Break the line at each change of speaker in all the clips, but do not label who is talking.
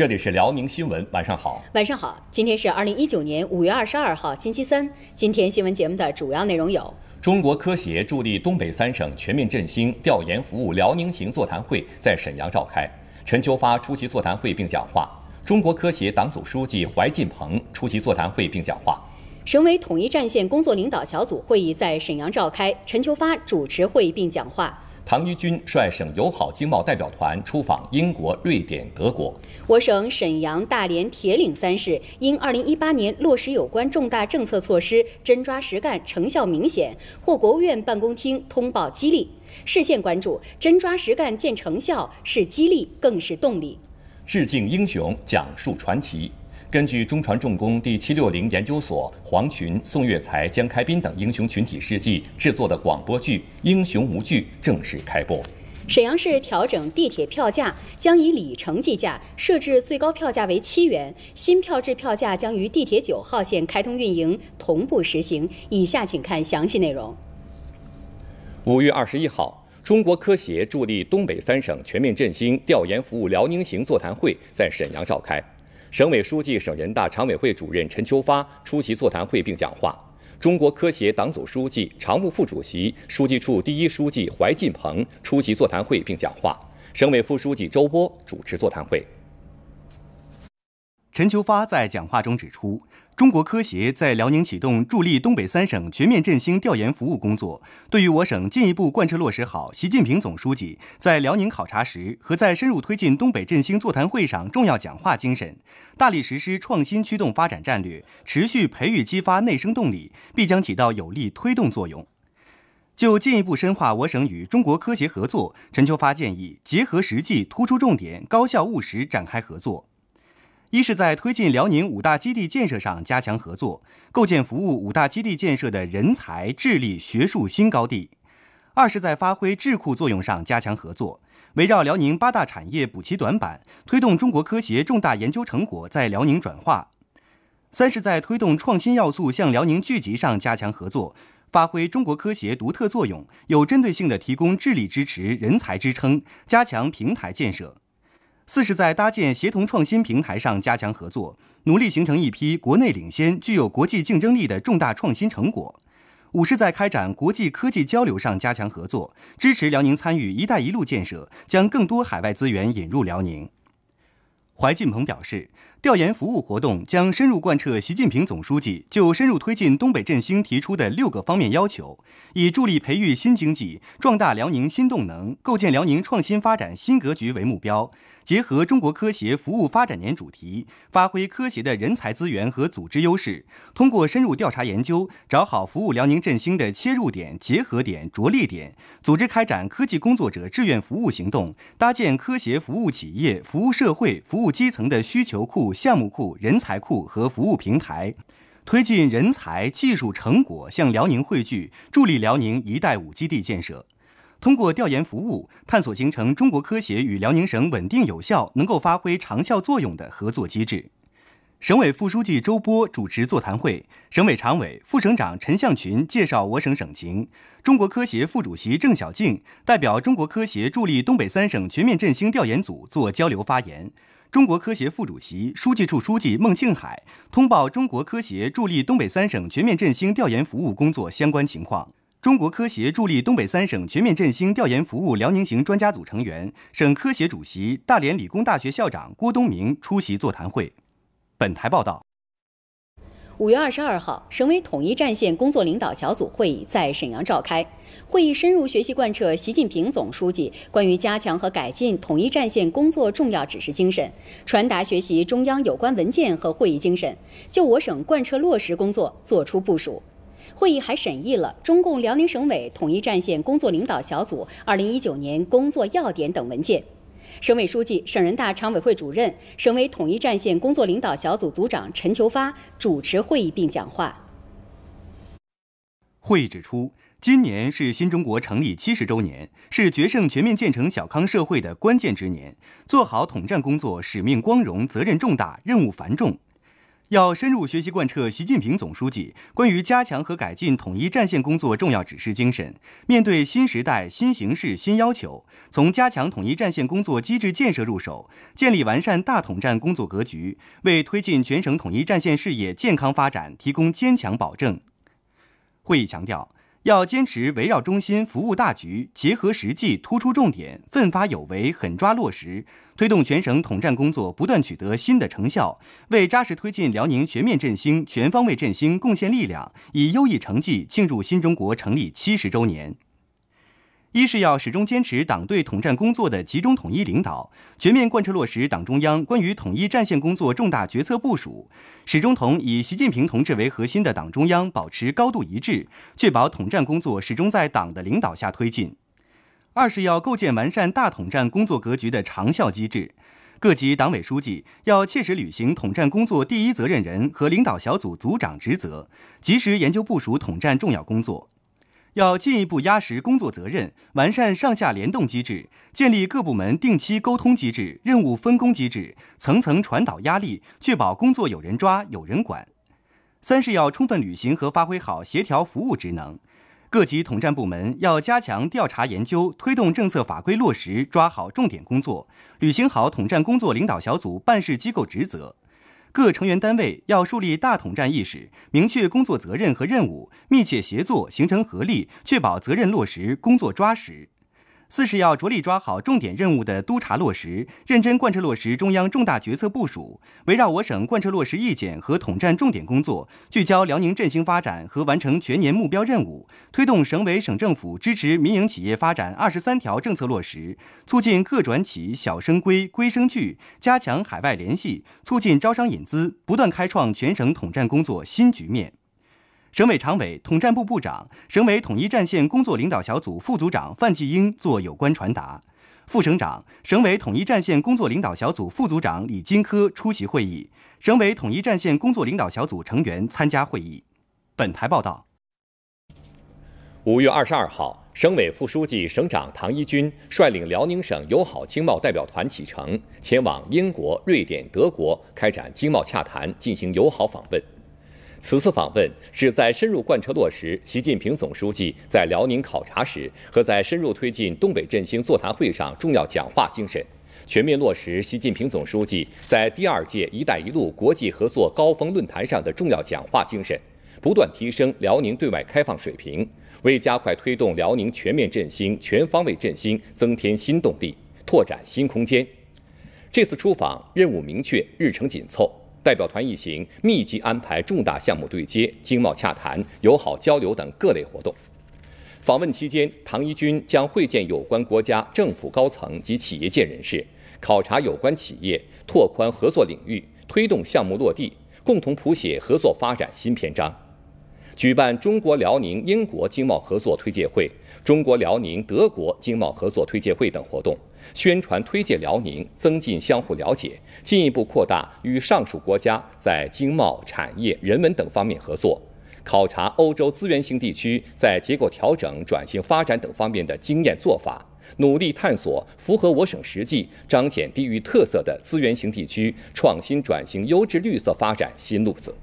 这里是辽宁新闻，晚上好，
晚上好。今天是二零一九年五月二十二号，星期三。今天新闻节目的主要内容有：
中国科协助力东北三省全面振兴调研服务辽宁行座谈会在沈阳召开，陈秋发出席座谈会并讲话；中国科协党组书记怀进鹏出席座谈会并讲话；
省委统一战线工作领导小组会议在沈阳召开，陈秋发主持会议并讲话。
唐于军率省友好经贸代表团出访英国、瑞典、德国。
我省沈阳、大连、铁岭三市因2018年落实有关重大政策措施，真抓实干，成效明显，获国务院办公厅通报激励。视线关注，真抓实干见成效，是激励，更是动
力。致敬英雄，讲述传奇。根据中船重工第七六零研究所黄群、宋月才、江开斌等英雄群体事迹制作的广播剧《英雄无惧》正式开播。
沈阳市调整地铁票价，将以里程计价，设置最高票价为七元。新票制票价将于地铁九号线开通运营同步实行。以下请看详细内容。
五月二十一号，中国科协助力东北三省全面振兴调研服务辽宁行座谈会在沈阳召开。省委书记、省人大常委会主任陈秋发出席座谈会并讲话，中国科协党组书记、常务副主席、书记处第一书记怀进鹏出席座谈会并讲话，省委副书记周波主持
座谈会。陈秋发在讲话中指出，中国科协在辽宁启动助力东北三省全面振兴调研服务工作，对于我省进一步贯彻落实好习近平总书记在辽宁考察时和在深入推进东北振兴座谈会上重要讲话精神，大力实施创新驱动发展战略，持续培育激发内生动力，必将起到有力推动作用。就进一步深化我省与中国科协合作，陈秋发建议结合实际，突出重点，高效务实展开合作。一是，在推进辽宁五大基地建设上加强合作，构建服务五大基地建设的人才、智力、学术新高地；二是，在发挥智库作用上加强合作，围绕辽宁八大产业补齐短板，推动中国科协重大研究成果在辽宁转化；三是，在推动创新要素向辽宁聚集上加强合作，发挥中国科协独特作用，有针对性地提供智力支持、人才支撑，加强平台建设。四是在搭建协同创新平台上加强合作，努力形成一批国内领先、具有国际竞争力的重大创新成果。五是在开展国际科技交流上加强合作，支持辽宁参与“一带一路”建设，将更多海外资源引入辽宁。怀进鹏表示，调研服务活动将深入贯彻习近平总书记就深入推进东北振兴提出的六个方面要求，以助力培育新经济、壮大辽宁新动能、构建辽宁创新发展新格局为目标。结合中国科协服务发展年主题，发挥科协的人才资源和组织优势，通过深入调查研究，找好服务辽宁振兴的切入点、结合点、着力点，组织开展科技工作者志愿服务行动，搭建科协服务企业、服务社会、服务基层的需求库、项目库、人才库和服务平台，推进人才、技术成果向辽宁汇聚，助力辽宁“一带五”基地建设。通过调研服务，探索形成中国科协与辽宁省稳定有效、能够发挥长效作用的合作机制。省委副书记周波主持座谈会，省委常委、副省长陈向群介绍我省省情，中国科协副主席郑晓静代表中国科协助力东北三省全面振兴调研组做交流发言，中国科协副主席、书记处书记孟庆海通报中国科协助力东北三省全面振兴调研服务工作相关情况。中国科协助力东北三省全面振兴调研服务，辽宁行专家组成员、省科协主席、大连理工大学校长郭东明出席座谈会。本台报道。
五月二十二号，省委统一战线工作领导小组会议在沈阳召开，会议深入学习贯彻习近平总书记关于加强和改进统一战线工作重要指示精神，传达学习中央有关文件和会议精神，就我省贯彻落实工作作出部署。会议还审议了中共辽宁省委统一战线工作领导小组2019年工作要点等文件。省委书记、省人大常委会主任、省委统一战线工作领导小组组长陈求发主持会议并讲话。
会议指出，今年是新中国成立70周年，是决胜全面建成小康社会的关键之年，做好统战工作使命光荣、责任重大、任务繁重。要深入学习贯彻习近平总书记关于加强和改进统一战线工作重要指示精神，面对新时代新形势新要求，从加强统一战线工作机制建设入手，建立完善大统战工作格局，为推进全省统一战线事业健康发展提供坚强保证。会议强调。要坚持围绕中心、服务大局，结合实际、突出重点，奋发有为、狠抓落实，推动全省统战工作不断取得新的成效，为扎实推进辽宁全面振兴、全方位振兴贡献力量，以优异成绩庆祝新中国成立七十周年。一是要始终坚持党对统战工作的集中统一领导，全面贯彻落实党中央关于统一战线工作重大决策部署，始终同以习近平同志为核心的党中央保持高度一致，确保统战工作始终在党的领导下推进。二是要构建完善大统战工作格局的长效机制，各级党委书记要切实履行统战工作第一责任人和领导小组组长职责，及时研究部署统战重要工作。要进一步压实工作责任，完善上下联动机制，建立各部门定期沟通机制、任务分工机制，层层传导压力，确保工作有人抓、有人管。三是要充分履行和发挥好协调服务职能，各级统战部门要加强调查研究，推动政策法规落实，抓好重点工作，履行好统战工作领导小组办事机构职责。各成员单位要树立大统战意识，明确工作责任和任务，密切协作，形成合力，确保责任落实、工作抓实。四是要着力抓好重点任务的督查落实，认真贯彻落实中央重大决策部署，围绕我省贯彻落实意见和统战重点工作，聚焦辽宁振兴发展和完成全年目标任务，推动省委省政府支持民营企业发展二十三条政策落实，促进各转企、小升规、规升聚，加强海外联系，促进招商引资，不断开创全省统战工作新局面。省委常委、统战部部长、省委统一战线工作领导小组副组长范继英作有关传达，副省长、省委统一战线工作领导小组副组长李金科出席会议，省委统一战线工作领导小组成员参加会议。本台报道。五月二十二号，省委
副书记、省长唐一军率领辽宁省友好经贸代表团启程，前往英国、瑞典、德国开展经贸洽谈，进行友好访问。此次访问是在深入贯彻落实习近平总书记在辽宁考察时和在深入推进东北振兴座谈会上重要讲话精神，全面落实习近平总书记在第二届“一带一路”国际合作高峰论坛上的重要讲话精神，不断提升辽宁对外开放水平，为加快推动辽宁全面振兴、全方位振兴增添新动力、拓展新空间。这次出访任务明确，日程紧凑。代表团一行密集安排重大项目对接、经贸洽谈、友好交流等各类活动。访问期间，唐一军将会见有关国家政府高层及企业界人士，考察有关企业，拓宽合作领域，推动项目落地，共同谱写合作发展新篇章。举办中国辽宁英国经贸合作推介会、中国辽宁德国经贸合作推介会等活动，宣传推介辽宁，增进相互了解，进一步扩大与上述国家在经贸、产业、人文等方面合作。考察欧洲资源型地区在结构调整、转型发展等方面的经验做法，努力探索符合我省实际、彰显地域特色的资源型地区创新转型、优质绿色发展新路子。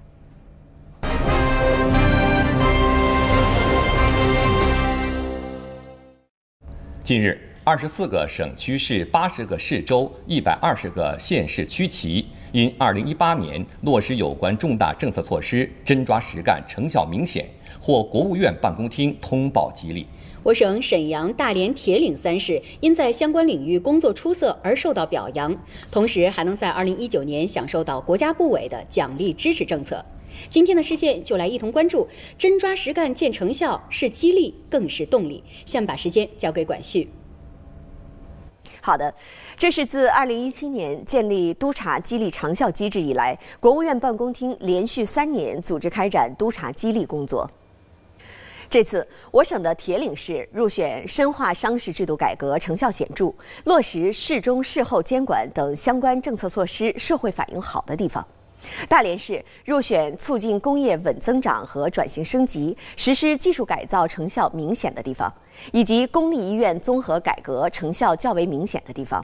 近日，二十四个省区市、八十个市州、一百二十个县市区旗，因二零一八年落实有关重大政策措施、真抓实干成效明显，获国务院办公厅通报激励。
我省沈阳、大连、铁岭三市因在相关领域工作出色而受到表扬，同时还能在二零一九年享受到国家部委的奖励支持政策。今天的视线就来一同关注，真抓实干见成效是激励更是动力。先把时间交给管旭。
好的，这是自二零一七年建立督查激励长效机制以来，国务院办公厅连续三年组织开展督查激励工作。这次，我省的铁岭市入选深化商事制度改革成效显著，落实事中事后监管等相关政策措施，社会反映好的地方。大连市入选促进工业稳增长和转型升级、实施技术改造成效明显的地方，以及公立医院综合改革成效较为明显的地方；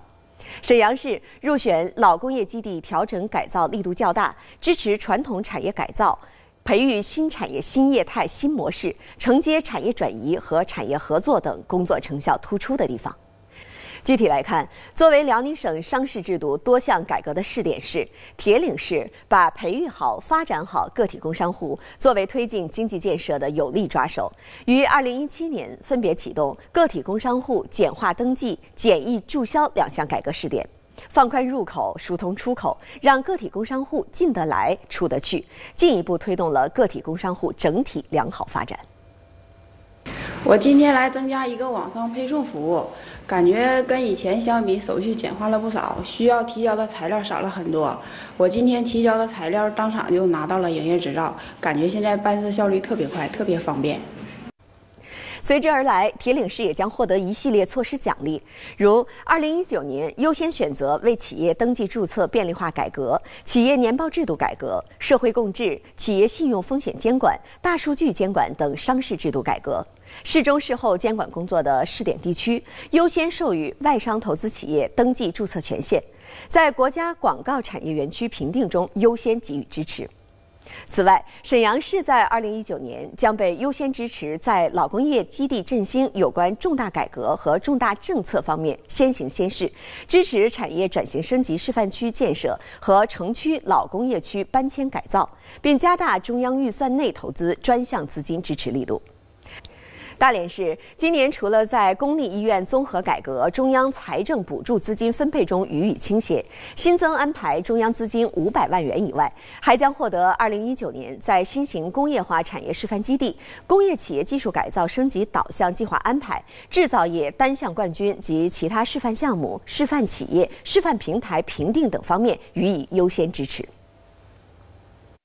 沈阳市入选老工业基地调整改造力度较大、支持传统产业改造、培育新产业新业态新模式、承接产业转移和产业合作等工作成效突出的地方。具体来看，作为辽宁省商事制度多项改革的试点市，铁岭市把培育好、发展好个体工商户作为推进经济建设的有力抓手，于二零一七年分别启动个体工商户简化登记、简易注销两项改革试点，放宽入口、疏通出口，让个体工商户进得来、出得去，进一步推动了个体工商户整体良好发展。我今天来增加一个网上配送服务，感觉跟以前相比，手续简化了不少，需要提交的材料少了很多。我今天提交的材料当场就拿到了营业执照，感觉现在办事效率特别快，特别方便。随之而来，铁岭市也将获得一系列措施奖励，如二零一九年优先选择为企业登记注册便利化改革、企业年报制度改革、社会共治、企业信用风险监管、大数据监管等商事制度改革、事中事后监管工作的试点地区，优先授予外商投资企业登记注册权限，在国家广告产业园区评定中优先给予支持。此外，沈阳市在2019年将被优先支持在老工业基地振兴有关重大改革和重大政策方面先行先试，支持产业转型升级示范区建设和城区老工业区搬迁改造，并加大中央预算内投资专项资金支持力度。大连市今年除了在公立医院综合改革、中央财政补助资金分配中予以倾斜，新增安排中央资金五百万元以外，还将获得二零一九年在新型工业化产业示范基地、工业企业技术改造升级导向计划安排、制造业单项冠军及其他示范项目、示范企业、示范平台评定等方面予以优先支持。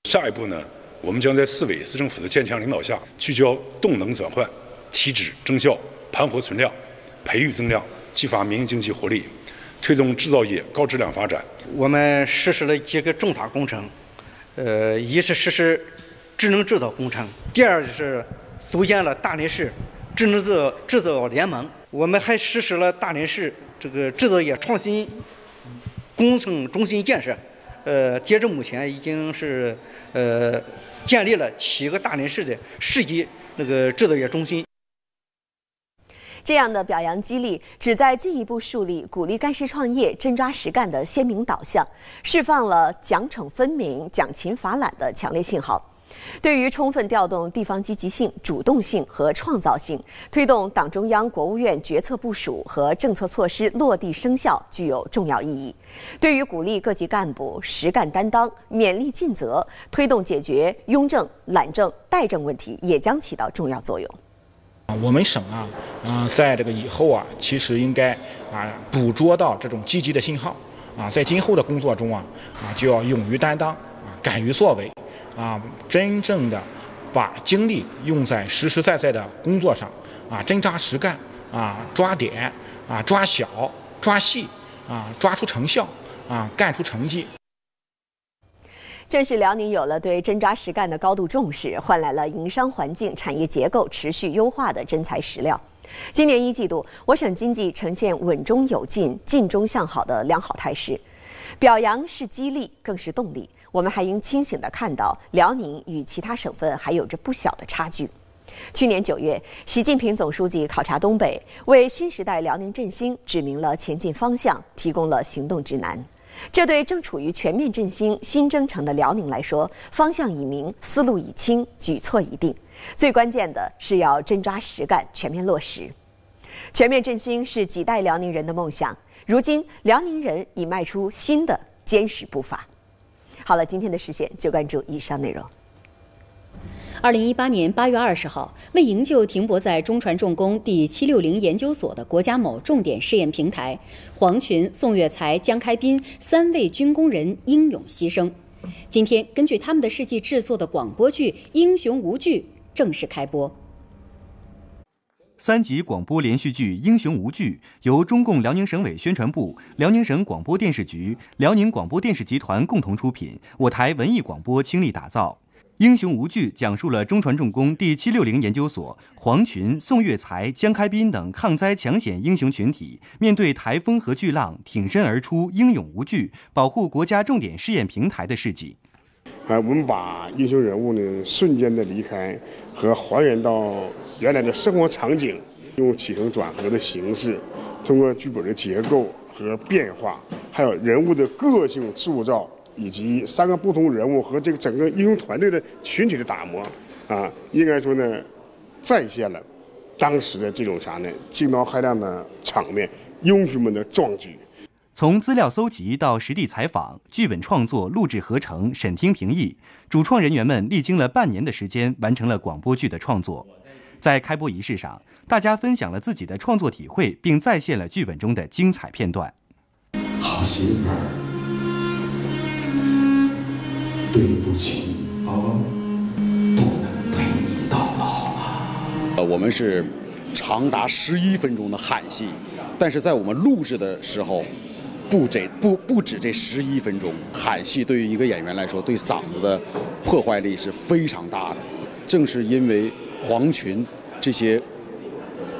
下一步呢，我们将在市委、市政府的坚强领导下，聚焦动能转换。提质增效，盘活存量，培育增量，激发民营经济活力，推动制造业高质量发展。
我们实施了几个重大工程，呃，一是实施智能制造工程，第二就是组建了大连市智能制造联盟。我们还实施了大连市这个制造业创新工程中心建设，呃，截至目前已经是呃建立了七个大连市的市级那个制造业中心。
这样的表扬激励，旨在进一步树立、鼓励干事创业、真抓实干的鲜明导向，释放了奖惩分明、奖勤罚懒的强烈信号。对于充分调动地方积极性、主动性和创造性，推动党中央、国务院决策部署和政策措施落地生效，具有重要意义。对于鼓励各级干部实干担当、勉力尽责，推动解决庸政、懒政、怠政问题，也将起到重要作用。
我们省啊，嗯，在这个以后啊，其实应该啊，捕捉到这种积极的信号，啊，在今后的工作中啊，啊，就要勇于担当，啊，敢于作为，啊，真正的把精力用在实实在在的工作上，啊，真扎实干，啊，抓点，啊，抓小，抓细，啊，抓出成效，啊，干出成绩。
正是辽宁有了对真抓实干的高度重视，换来了营商环境、产业结构持续优化的真材实料。今年一季度，我省经济呈现稳中有进、进中向好的良好态势。表扬是激励，更是动力。我们还应清醒地看到，辽宁与其他省份还有着不小的差距。去年九月，习近平总书记考察东北，为新时代辽宁振兴指明了前进方向，提供了行动指南。这对正处于全面振兴新征程的辽宁来说，方向已明，思路已清，举措已定。最关键的是要真抓实干，全面落实。全面振兴是几代辽宁人的梦想，如今辽宁人已迈出新的坚实步伐。好了，今天的视线就关注以上内容。
二零一八年八月二十号，为营救停泊在中船重工第七六零研究所的国家某重点试验平台，黄群、宋月才、江开斌三位军工人英勇牺牲。今天，根据他们的事迹制作的广播剧《英雄无惧》正式开播。
三集广播连续剧《英雄无惧》由中共辽宁省委宣传部、辽宁省广播电视局、辽宁广播电视集团共同出品，我台文艺广播倾力打造。《英雄无惧》讲述了中船重工第七六零研究所黄群、宋月才、江开斌等抗灾抢险英雄群体面对台风和巨浪挺身而出、英勇无惧，保护国家重点试验平台的事迹。呃，我们把英雄人物呢瞬间
的离开和还原到原来的生活场景，用起承转合的形式，通过剧本的结构和变化，还有人物的个性塑造。以及三个不同人物和这个整个英雄团队的群体的打磨，啊，应该说呢，再现了当时的这种啥呢，惊涛骇浪的场面，英雄们的壮举。
从资料搜集到实地采访，剧本创作、录制、合成、审听、评议，主创人员们历经了半年的时间，完成了广播剧的创作。在开播仪式上，大家分享了自己的创作体会，并再现了剧本中的精彩片段。
好戏。对不起，不能陪你到老了。呃，我们是长达十一分钟
的喊戏，但是在我们录制的时候，不这不不止这十一分钟喊戏，对于一个演员来说，对嗓子的破坏力是非常大的。正是因为黄群这些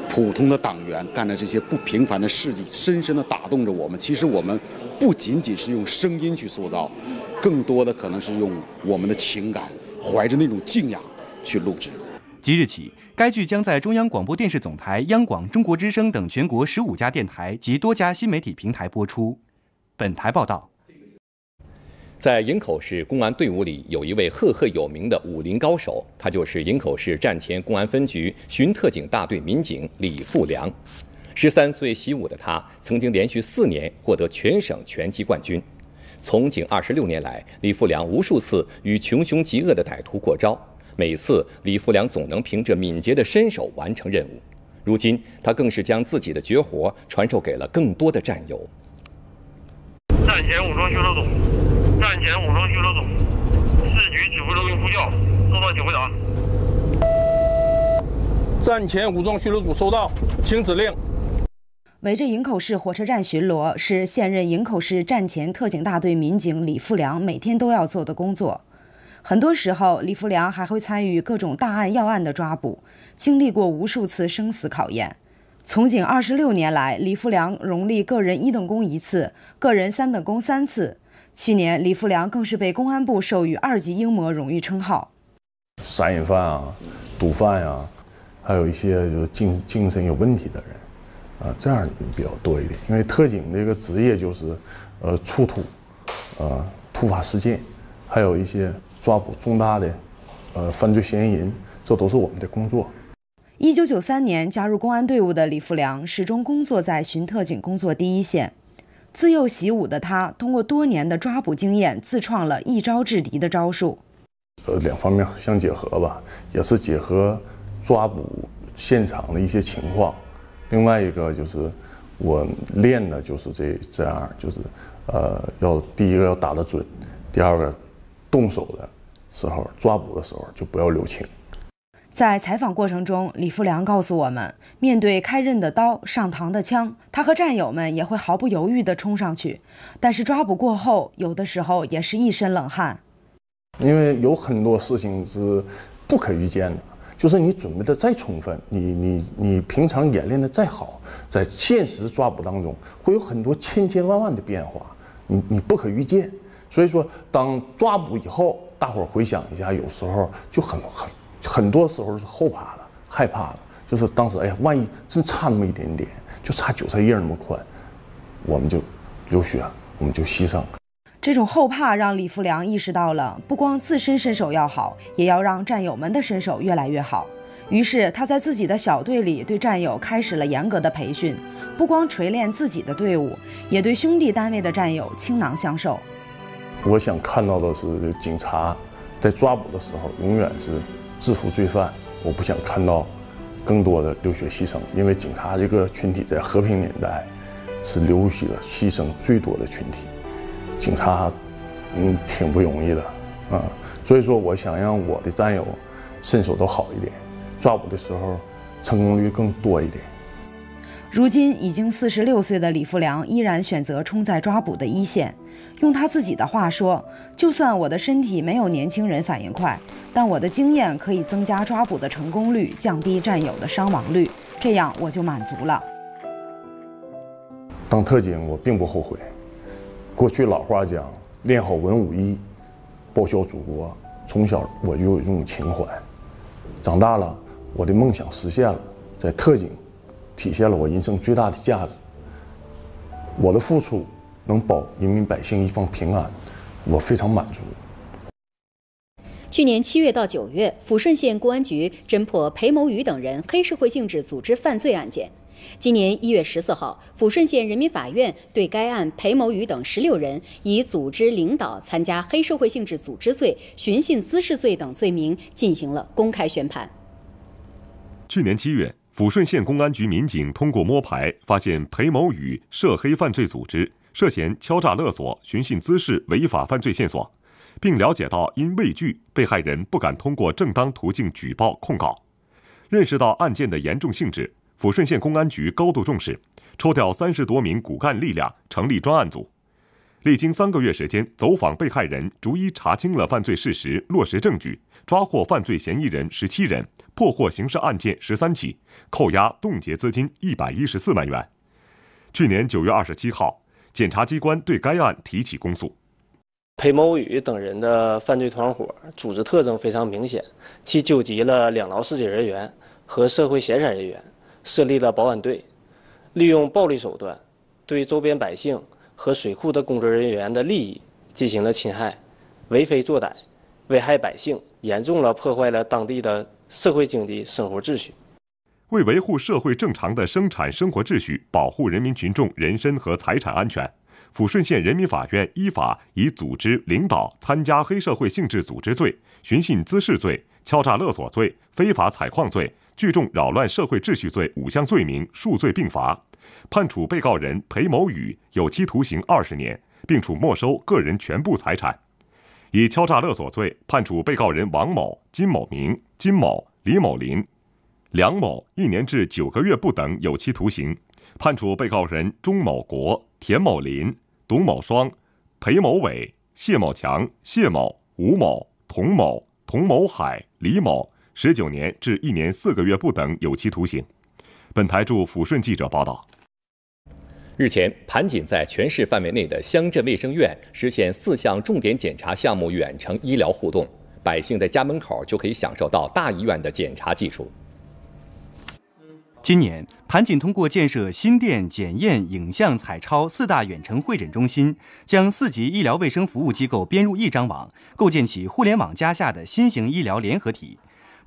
普通的党员干的这些不平凡的事迹，深深的打动着我们。其实我们不仅仅是用声音去塑造。更多的可能是用我们的情感，怀着那种敬仰去录制。即日起，该剧将在中央广播电视总台、央广、中国之声等全国十五家电台及多家新媒体平台播出。本台报道。
在营口市公安队伍里，有一位赫赫有名的武林高手，他就是营口市站前公安分局巡特警大队民警李富良。十三岁习武的他，曾经连续四年获得全省拳击冠军。从警二十六年来，李富良无数次与穷凶极恶的歹徒过招，每次李富良总能凭着敏捷的身手完成任务。如今，他更是将自己的绝活传授给了更多的战友。
战前武装巡
逻组，战前武装巡逻组，市局指挥中心呼叫，收到请回答。战前武装巡逻组收到，请指令。
围着营口市火车站巡逻，是现任营口市站前特警大队民警李富良每天都要做的工作。很多时候，李富良还会参与各种大案要案的抓捕，经历过无数次生死考验。从警二十六年来，李富良荣立个人一等功一次，个人三等功三次。去年，李富良更是被公安部授予二级英模荣誉称号。
杀人犯啊，毒贩呀，还有一些就精精神有问题的人。啊，这样比较多一点，因为特警这个职业就是，呃，出土，啊，突发事件，还有一些抓捕重大的，呃，犯罪嫌疑人，这都是我们的工作。
一九九三年加入公安队伍的李富良，始终工作在巡特警工作第一线。自幼习武的他，通过多年的抓捕经验，自创了一招制敌的招数。
呃，两方面相结合吧，也是结合抓捕现场的一些情况。另外一个就是，我练的就是这这样，就是，呃，要第一个要打得准，第二个，动手的时候抓捕的时候就不要留
情。在采访过程中，李富良告诉我们，面对开刃的刀、上膛的枪，他和战友们也会毫不犹豫地冲上去。但是抓捕过后，有的时候也是一身冷汗，
因为有很多事情是不可预见的。就是你准备的再充分，你你你平常演练的再好，在现实抓捕当中会有很多千千万万的变化，你你不可预见。所以说，当抓捕以后，大伙儿回想一下，有时候就很很很多时候是后怕了、害怕了。就是当时，哎呀，万一真差那么一点点，就差韭菜叶那么宽，我们就流血，我们就牺牲。
这种后怕让李富良意识到了，不光自身身手要好，也要让战友们的身手越来越好。于是他在自己的小队里对战友开始了严格的培训，不光锤炼自己的队伍，也对兄弟单位的战友倾囊相授。
我想看到的是，警察在抓捕的时候永远是制服罪犯。我不想看到更多的流血牺牲，因为警察这个群体在和平年代是流血牺牲最多的群体。警察，嗯，挺不容易的，啊，所以说我想让我的战友身手都好一点，抓捕的时候成功率更多一点。
如今已经四十六岁的李富良依然选择冲在抓捕的一线。用他自己的话说：“就算我的身体没有年轻人反应快，但我的经验可以增加抓捕的成功率，降低战友的伤亡率，这样我就满足了。”
当特警，我并不后悔。过去老话讲，练好文武艺，报效祖国。从小我就有这种情怀，长大了，我的梦想实现了，在特警，体现了我人生最大的价值。我的付出能保人民百姓一方平安，我非常满足。
去年七月到九月，抚顺县公安局侦破裴某宇等人黑社会性质组织犯罪案件。今年一月十四号，抚顺县人民法院对该案裴某宇等十六人以组织领导参加黑社会性质组织罪、寻衅滋事罪等罪名进行了公开宣判。
去年七月，抚顺县公安局民警通过摸排，发现裴某宇涉黑犯罪组织涉嫌敲诈勒索、寻衅滋事违法犯罪线索，并了解到因畏惧被害人不敢通过正当途径举报控告，认识到案件的严重性质。抚顺县公安局高度重视，抽调三十多名骨干力量成立专案组，历经三个月时间走访被害人，逐一查清了犯罪事实，落实证据，抓获犯罪嫌疑人十七人，破获刑事案件十三起，扣押冻结资金一百一十四万元。去年九月二十七号，检察机关对该案提起公诉。
裴某宇等人的犯罪团伙组织特征非常明显，其纠集了两劳四解人员和社会闲散人员。设立了保安队，利用暴力手段对周边百姓和水库的工作人员的利益进行了侵害，为非作歹，危害百姓，严重了破坏了当
地的社会经济生活秩序。为维护社会正常的生产生活秩序，保护人民群众人身和财产安全，抚顺县人民法院依法以组织领导参加黑社会性质组织罪、寻衅滋事罪、敲诈勒索罪、非法采矿罪。聚众扰乱社会秩序罪五项罪名数罪并罚，判处被告人裴某宇有期徒刑二十年，并处没收个人全部财产；以敲诈勒索罪判处被告人王某、金某明、金某、李某林、梁某一年至九个月不等有期徒刑；判处被告人钟某国、田某林、董某双、裴某伟、谢某强、谢某、吴某、童某、童某海、李某。十九年至一年四个月不等有期徒刑。本台驻抚顺记者报道。
日前，盘锦在全市范围内的乡镇卫生院实现四项重点检查项目远程医疗互动，百姓在家门口就可以享受到大医院的检查技术。
今年，盘锦通过建设心电检验、影像彩超四大远程会诊中心，将四级医疗卫生服务机构编入一张网，构建起“互联网加”下的新型医疗联合体。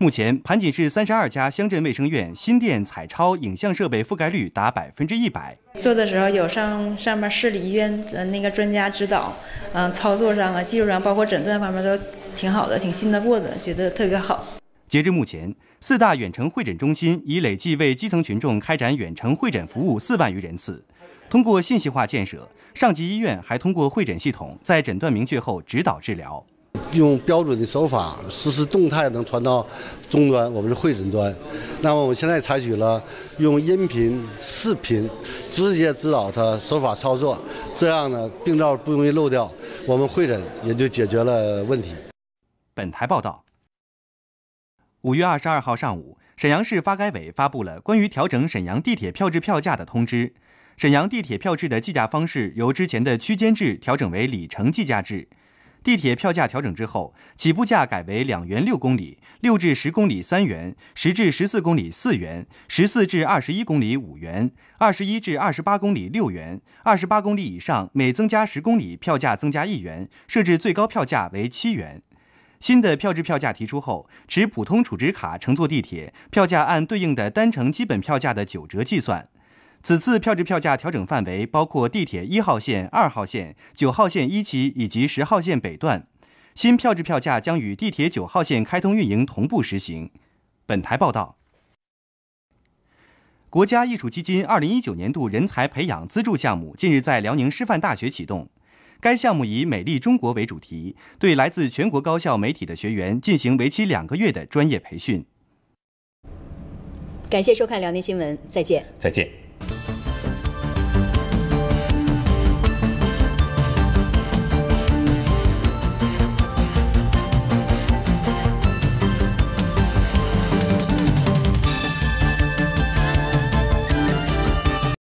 目前，盘锦市三十二家乡镇卫生院心电、彩超、影像设备覆盖率达百分之一百。
做的时候有上上面市里医院那个专家指导，嗯，操作上啊、技术上，包括诊断方面都挺好的，挺信得过的，觉得特别好。
截至目前，四大远程会诊中心已累计为基层群众开展远程会诊服务四万余人次。通过信息化建设，上级医院还通过会诊系统，在诊断明确后指导治疗。用标准的手法实施动态能传到终端，我们是会诊端。那么我们现在采取了用音频、视频直接指导他手法操作，这样呢病灶不容易漏掉，
我们会诊也就解决了问题。
本台报道，五月二十二号上午，沈阳市发改委发布了关于调整沈阳地铁票制票价的通知。沈阳地铁票制的计价方式由之前的区间制调整为里程计价制。地铁票价调整之后，起步价改为两元六公里，六至十公里三元，十至十四公里四元，十四至二十一公里五元，二十一至二十八公里六元，二十八公里以上每增加十公里票价增加一元，设置最高票价为七元。新的票制票价提出后，持普通储值卡乘坐地铁，票价按对应的单程基本票价的九折计算。此次票制票价调整范围包括地铁一号线、二号线、九号线一期以及十号线北段，新票制票价将与地铁九号线开通运营同步实行。本台报道。国家艺术基金二零一九年度人才培养资助项目近日在辽宁师范大学启动，该项目以“美丽中国”为主题，对来自全国高校媒体的学员进行为期两个月的专业培训。
感谢收看辽宁新闻，再见。
再见。